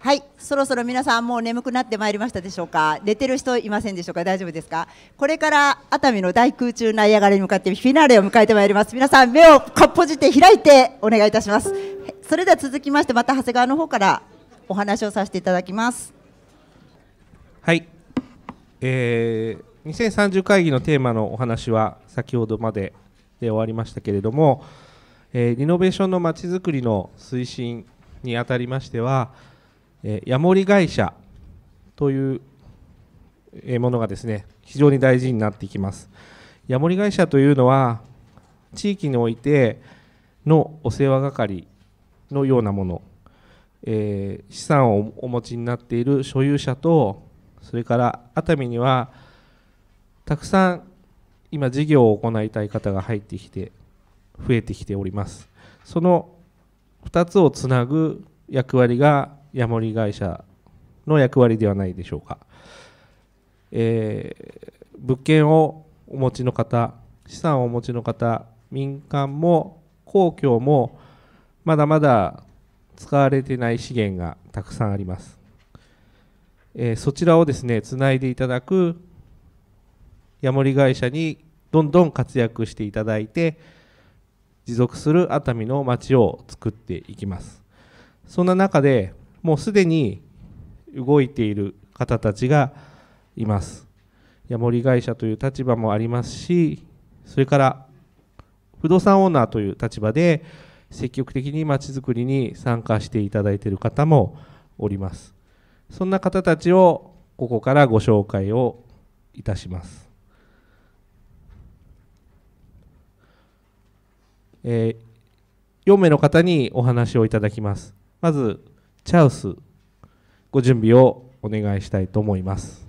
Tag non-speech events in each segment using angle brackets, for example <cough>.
はい、そろそろ皆さんもう眠くなってまいりましたでしょうか。寝てる人いませんでしょうか。大丈夫ですか。これから熱海の大空中ナイアガラに向かってフィナーレを迎えてまいります。皆さん目をかっぽじて開いてお願いいたします。それでは続きましてまた長谷川の方からお話をさせていただきます。はい、えー、2030会議のテーマのお話は先ほどまでで終わりましたけれども、えー、リノベーションのまちづくりの推進にあたりましては、えー、ヤモリ会社というものがですね非常に大事になってきますヤモリ会社というのは地域においてのお世話係のようなものえー、資産をお持ちになっている所有者とそれから熱海にはたくさん今事業を行いたい方が入ってきて増えてきておりますその2つをつなぐ役割がヤモリ会社の役割ではないでしょうか、えー、物件をお持ちの方資産をお持ちの方民間も公共もまだまだ使われてない資源がたくさんあります。えー、そちらをですね、つないでいただくヤモリ会社にどんどん活躍していただいて、持続する熱海の街を作っていきます。そんな中でもうすでに動いている方たちがいます。ヤモリ会社という立場もありますし、それから不動産オーナーという立場で、積極的にまちづくりに参加していただいている方もおりますそんな方たちをここからご紹介をいたしますえー、4名の方にお話をいただきますまずチャウスご準備をお願いしたいと思います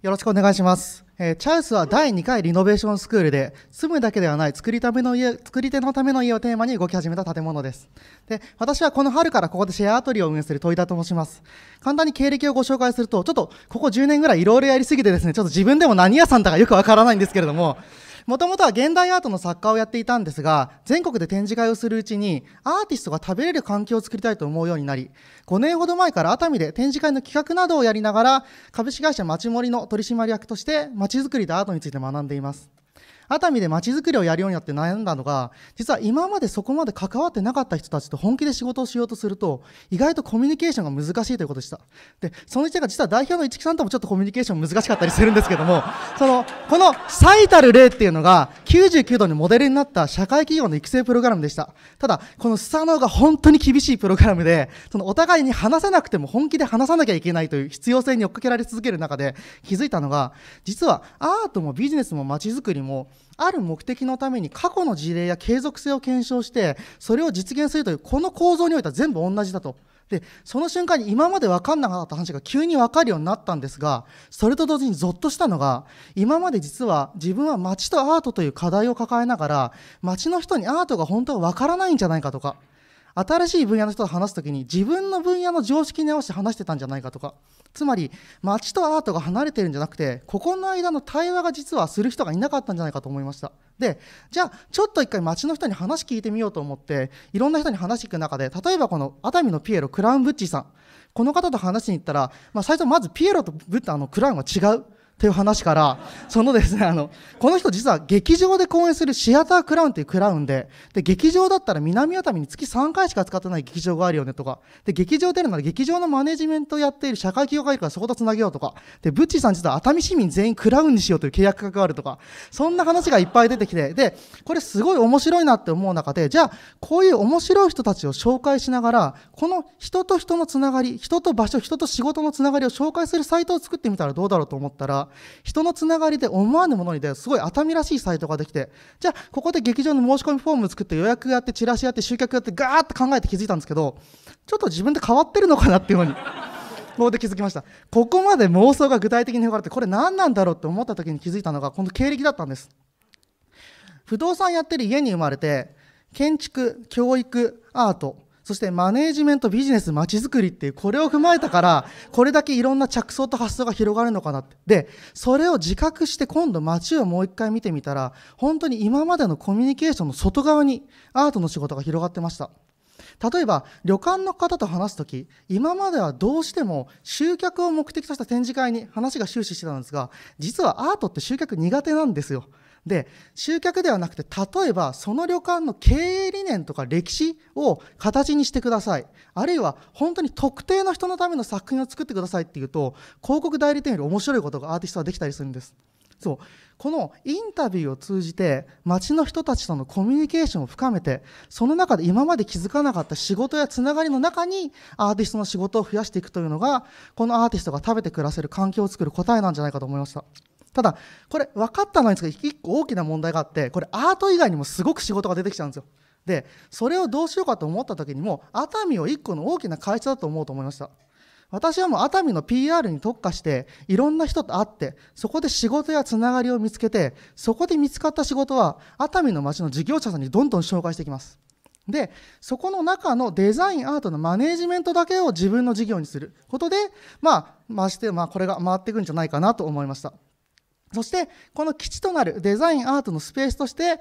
よろしくお願いしますえー、チャウスは第2回リノベーションスクールで住むだけではない作りための家作り手のための家をテーマに動き始めた建物ですで私はこの春からここでシェアアトリを運営する問田と申します簡単に経歴をご紹介するとちょっとここ10年ぐらいいろいろやりすぎてですねちょっと自分でも何屋さんだかよくわからないんですけれどももともとは現代アートの作家をやっていたんですが全国で展示会をするうちにアーティストが食べれる環境を作りたいと思うようになり5年ほど前から熱海で展示会の企画などをやりながら株式会社まちもりの取締役としてまちづくりとアートについて学んでいます熱海で街づくりをやるようになって悩んだのが実は今までそこまで関わってなかった人たちと本気で仕事をしようとすると意外とコミュニケーションが難しいということでしたでその一点が実は代表の市木さんともちょっとコミュニケーション難しかったりするんですけども <laughs> そのこの最たる例っていうのが99度にモデルになった社会企業の育成プログラムでしたただこのスサノが本当に厳しいプログラムでそのお互いに話せなくても本気で話さなきゃいけないという必要性に追っかけられ続ける中で気づいたのが実はアートもビジネスも街づくりもある目的のために過去の事例や継続性を検証してそれを実現するというこの構造においては全部同じだと。でその瞬間に今まで分かんなかった話が急に分かるようになったんですがそれと同時にゾッとしたのが今まで実は自分は街とアートという課題を抱えながら街の人にアートが本当は分からないんじゃないかとか新しい分野の人と話すときに自分の分野の常識に合わせて話してたんじゃないかとかつまり街とアートが離れてるんじゃなくてここの間の対話が実はする人がいなかったんじゃないかと思いましたでじゃあちょっと一回街の人に話聞いてみようと思っていろんな人に話聞く中で例えばこの熱海のピエロクラウンブッチーさんこの方と話しに行ったら、まあ、最初まずピエロとブッあのクラウンは違うという話から、そのですね、あの、この人実は劇場で公演するシアタークラウンというクラウンで、で、劇場だったら南熱海に月3回しか使ってない劇場があるよねとか、で、劇場出るなら劇場のマネジメントやっている社会企業がいるからそこと繋げようとか、で、ブッチーさん実は熱海市民全員クラウンにしようという契約があるとか、そんな話がいっぱい出てきて、で、これすごい面白いなって思う中で、じゃあ、こういう面白い人たちを紹介しながら、この人と人のつながり、人と場所、人と仕事のつながりを紹介するサイトを作ってみたらどうだろうと思ったら、人のつながりで思わぬものにですごい熱海らしいサイトができてじゃあここで劇場の申し込みフォーム作って予約やってチラシやって集客やってガーって考えて気づいたんですけどちょっと自分で変わってるのかなっていうのに。<laughs> ここで気づきましたここまで妄想が具体的に広がってこれ何なんだろうって思った時に気づいたのがこの経歴だったんです不動産やってる家に生まれて建築教育アートそしてマネージメントビジネスまちづくりっていうこれを踏まえたからこれだけいろんな着想と発想が広がるのかなってでそれを自覚して今度街をもう一回見てみたら本当に今までのコミュニケーションの外側にアートの仕事が広がってました例えば旅館の方と話す時今まではどうしても集客を目的とした展示会に話が終始してたんですが実はアートって集客苦手なんですよで集客ではなくて例えばその旅館の経営理念とか歴史を形にしてくださいあるいは本当に特定の人のための作品を作ってくださいっていうと広告代理店より面白いことがアーティストはできたりするんですそうこのインタビューを通じて街の人たちとのコミュニケーションを深めてその中で今まで気づかなかった仕事やつながりの中にアーティストの仕事を増やしていくというのがこのアーティストが食べて暮らせる環境を作る答えなんじゃないかと思いました。ただこれ分かったのにですけど1個大きな問題があってこれアート以外にもすごく仕事が出てきちゃうんですよでそれをどうしようかと思った時にも熱海を1個の大きな会社だと思うと思いました私はもう熱海の PR に特化していろんな人と会ってそこで仕事やつながりを見つけてそこで見つかった仕事は熱海の町の事業者さんにどんどん紹介していきますでそこの中のデザインアートのマネージメントだけを自分の事業にすることでまあましてまあこれが回っていくんじゃないかなと思いましたそしてこの基地となるデザインアートのスペースとして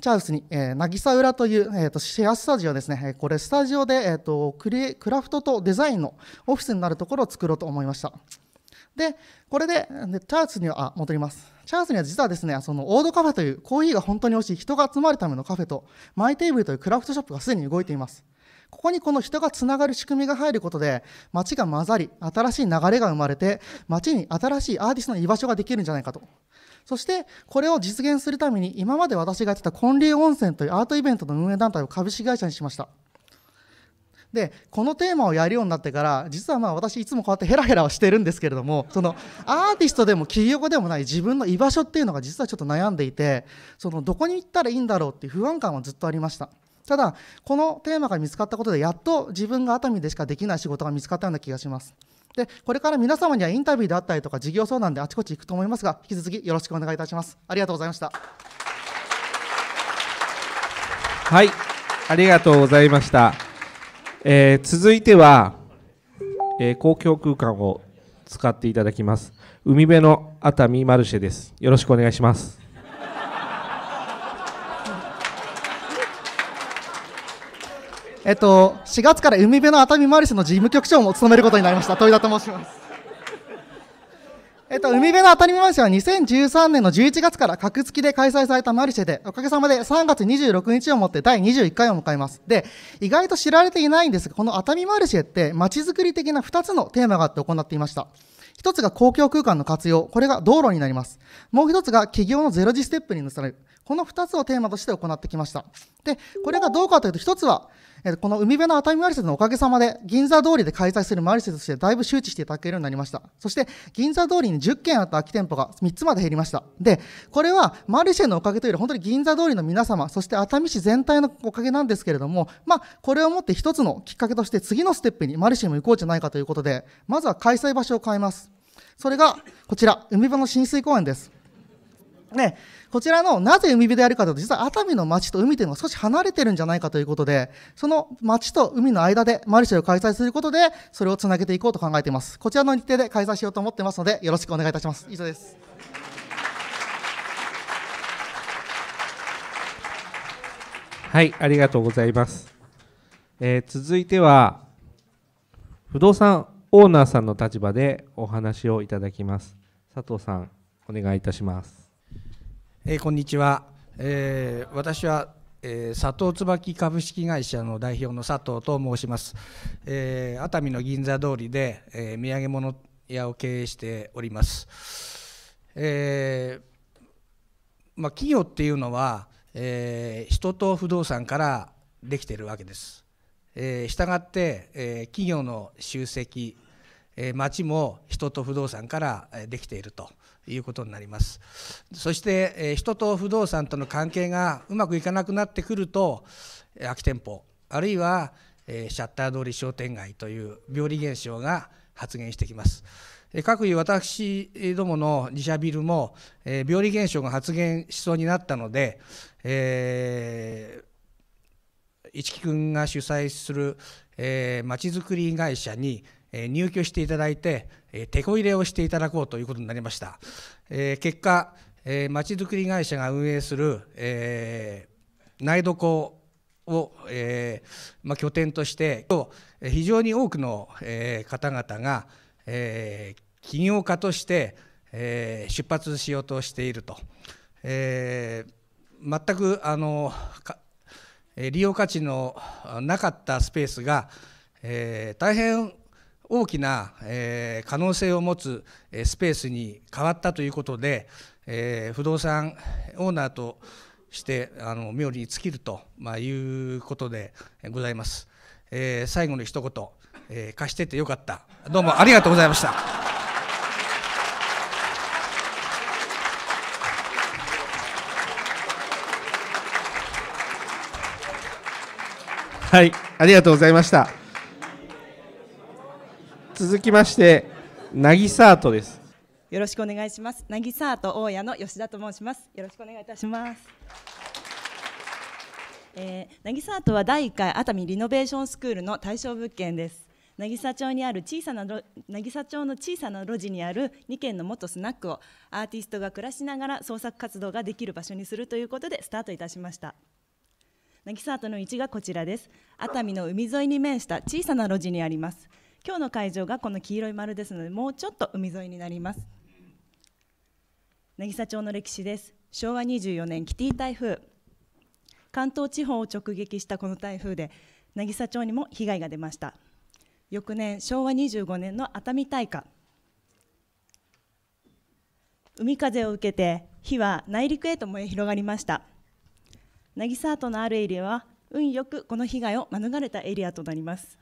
チャウスに、えー、渚浦という、えーと、シェアスタジオですね、これスタジオで、えーと、クリクラフトとデザインのオフィスになるところを作ろうと思いました。で、これで、でチャースには、あ、戻ります。チャースには実はですね、そのオードカフェというコーヒーが本当に美味しい人が集まるためのカフェと、マイテーブルというクラフトショップがすでに動いています。ここにこの人がつながる仕組みが入ることで、街が混ざり、新しい流れが生まれて、街に新しいアーティストの居場所ができるんじゃないかと。そして、これを実現するために、今まで私がやってた建立温泉というアートイベントの運営団体を株式会社にしました。で、このテーマをやるようになってから、実はまあ私いつもこうやってヘラヘラはしてるんですけれども、そのアーティストでも企業でもない自分の居場所っていうのが実はちょっと悩んでいて、そのどこに行ったらいいんだろうっていう不安感はずっとありました。ただこのテーマが見つかったことでやっと自分が熱海でしかできない仕事が見つかったような気がしますでこれから皆様にはインタビューであったりとか事業相談であちこち行くと思いますが引き続きよろしくお願いいたしますありがとうございましたはいありがとうございました、えー、続いては、えー、公共空間を使っていただきます海辺の熱海マルシェですよろしくお願いしますえっと、4月から海辺の熱海マリスの事務局長も務めることになりました、豊田と申します。えっと、海辺の当たり前市は2013年の11月から格付きで開催されたマルシェで、おかげさまで3月26日をもって第21回を迎えます。で、意外と知られていないんですが、この熱海マルシェって、まちづくり的な2つのテーマがあって行っていました。1つが公共空間の活用、これが道路になります。もう1つが企業のゼロ時ステップに移される。この2つをテーマとして行ってきました。で、これがどうかというと、1つは、この海辺の熱海マルシェのおかげさまで、銀座通りで開催するマルシェとしてだいぶ周知していただけるようになりました。そして、銀座通りに10件あった空き店舗が3つまで減りました。で、これはマルシェのおかげというより、本当に銀座通りの皆様、そして熱海市全体のおかげなんですけれども、まあ、これをもって一つのきっかけとして、次のステップにマルシェも行こうじゃないかということで、まずは開催場所を変えます。それが、こちら、海辺の浸水公園です。ね、こちらのなぜ海辺であるかというと、実は熱海の町と海というのが少し離れてるんじゃないかということで、その町と海の間でマルシェを開催することで、それをつなげていこうと考えています。こちらの日程で開催しようと思ってますので、よろしくお願いいたします。以上です。はい、ありがとうございます。えー、続いては、不動産オーナーさんの立場でお話をいただきます。佐藤さん、お願いいたします。えー、こんにちは、えー、私は、えー、佐藤椿株式会社の代表の佐藤と申します、え熱海の銀座通りで、え土産物屋を経営しております、えまあ、企業っていうのは、え人と不動産からできているわけです、えしたがって、え企業の集積、え町も人と不動産からできているということになりますそして、え人と不動産との関係がうまくいかなくなってくると空き店舗あるいは、えシャッター通り商店街という病理現象が発現してきます。え各位私どもの自社ビルも、え病理現象が発現しそうになったので、えー、一木君が主催するまち、えー、づくり会社にえ入居していただいて、え手こ入れをしていただこうということになりました、え結果、えちづくり会社が運営する、え内床を、えま拠点として今日非常に多くの、え方々が、え起業家として、え出発しようとしていると、え全くあの利用価値のなかったスペースが、え大変大きな、え可能性を持つ、えスペースに変わったということで、え不動産オーナーとしてあの妙に尽きると、まあ、いうことでございます、え最後の一言、え貸しててよかったどうもありがとうございましたはいありがとうございました続きまして、なぎさーとです。よろしくお願いします。なぎさーと大家の吉田と申します。よろしくお願いいたします。えなぎさーとは第1回熱海リノベーションスクールの対象物件です。渚町にある小さな渚町の小さな路地にある2軒の元スナックをアーティストが暮らしながら創作活動ができる場所にするということでスタートいたしました渚アートの位置がこちらです熱海の海沿いに面した小さな路地にあります今日の会場がこの黄色い丸ですのでもうちょっと海沿いになります渚町の歴史です昭和24年キティ台風関東地方を直撃したこの台風で渚町にも被害が出ました翌年昭和25年の熱海大火海風を受けて火は内陸へと燃え広がりました渚跡のあるエリアは運よくこの被害を免れたエリアとなります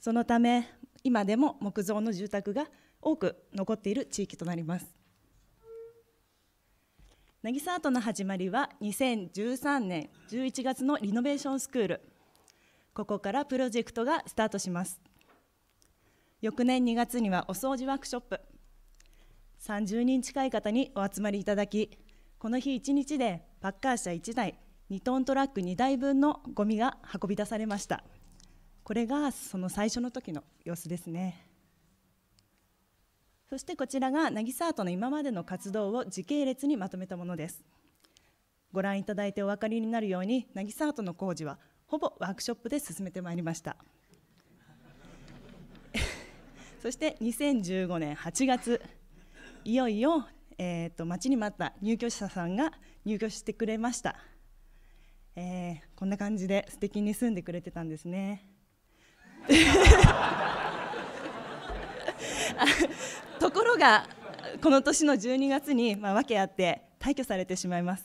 そのため今でも木造の住宅が多く残っている地域となります渚アートの始まりは2013年11月のリノベーションスクールここからプロジェクトがスタートします翌年2月にはお掃除ワークショップ30人近い方にお集まりいただきこの日1日でパッカー車1台2トントラック2台分のゴミが運び出されましたこれがその最初の時の様子ですねそしてこちらが渚アートの今までの活動を時系列にまとめたものですご覧いただいてお分かりになるように渚アートの工事はほぼワークショップで進めてまいりました <laughs> そして2015年8月いよいよ、えーと、待ちに待った入居者さんが入居してくれました、えー、こんな感じで素敵に住んでくれてたんですね <laughs> ところがこの年の12月に、まあ、訳あって退去されてしまいます。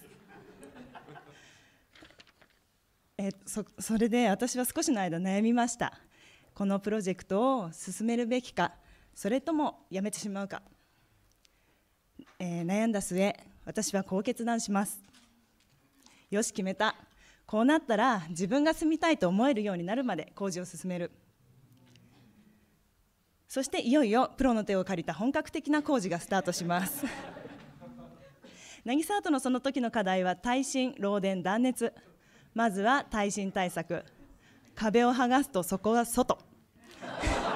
えそそれで私は少しの間悩みましたこのプロジェクトを進めるべきかそれともやめてしまうか、えー、悩んだ末私はこう決断しますよし決めたこうなったら自分が住みたいと思えるようになるまで工事を進めるそしていよいよプロの手を借りた本格的な工事がスタートします渚アートのその時の課題は耐震漏電断熱まずは耐震対策壁を剥がすとそこは外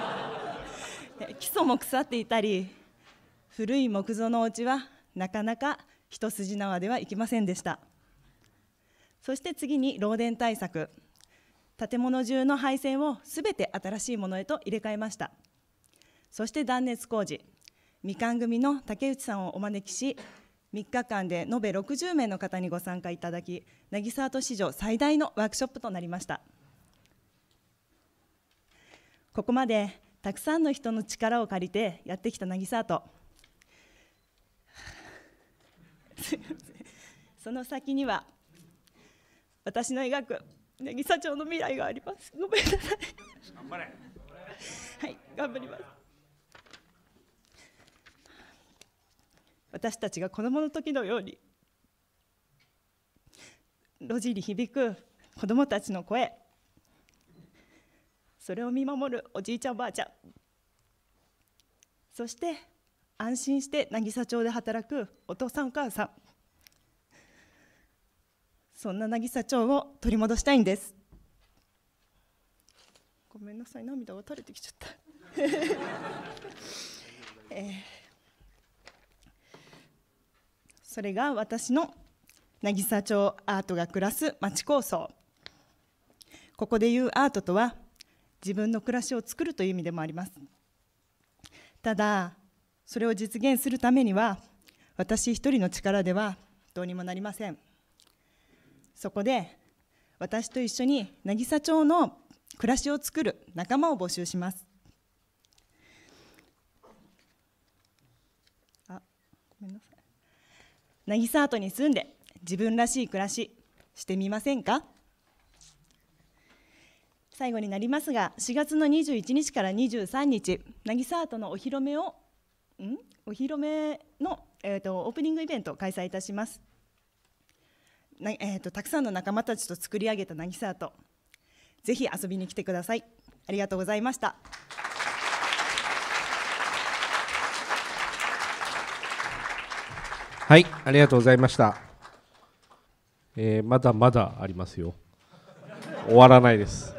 <laughs> 基礎も腐っていたり古い木造のお家はなかなか一筋縄ではいきませんでしたそして次に漏電対策建物中の配線をすべて新しいものへと入れ替えましたそして断熱工事みかん組の竹内さんをお招きし3日間で延べ60名の方にご参加いただき渚アート史上最大のワークショップとなりましたここまでたくさんの人の力を借りてやってきた渚アート <laughs> その先には私の描く渚町の未来がありますごめんなさいはい頑張ります私たちが子どもの時のように路地に響く子どもたちの声それを見守るおじいちゃんおばあちゃんそして安心して渚町で働くお父さんお母さんそんな渚町を取り戻したいんですごめんなさい涙が垂れてきちゃったえー <laughs> それが私の渚町アートが暮らす町構想ここでいうアートとは自分の暮らしを作るという意味でもありますただそれを実現するためには私一人の力ではどうにもなりませんそこで私と一緒に渚町の暮らしを作る仲間を募集しますあごめんなさい渚跡に住んで自分らしい暮らししてみませんか最後になりますが4月の21日から23日渚跡のお披露目をんお披露目の、えーと、オープニングイベントを開催いたしますな、えーと、とたくさんの仲間たちと作り上げた渚跡ぜひ遊びに来てくださいありがとうございましたはいありがとうございました、えー、まだまだありますよ終わらないです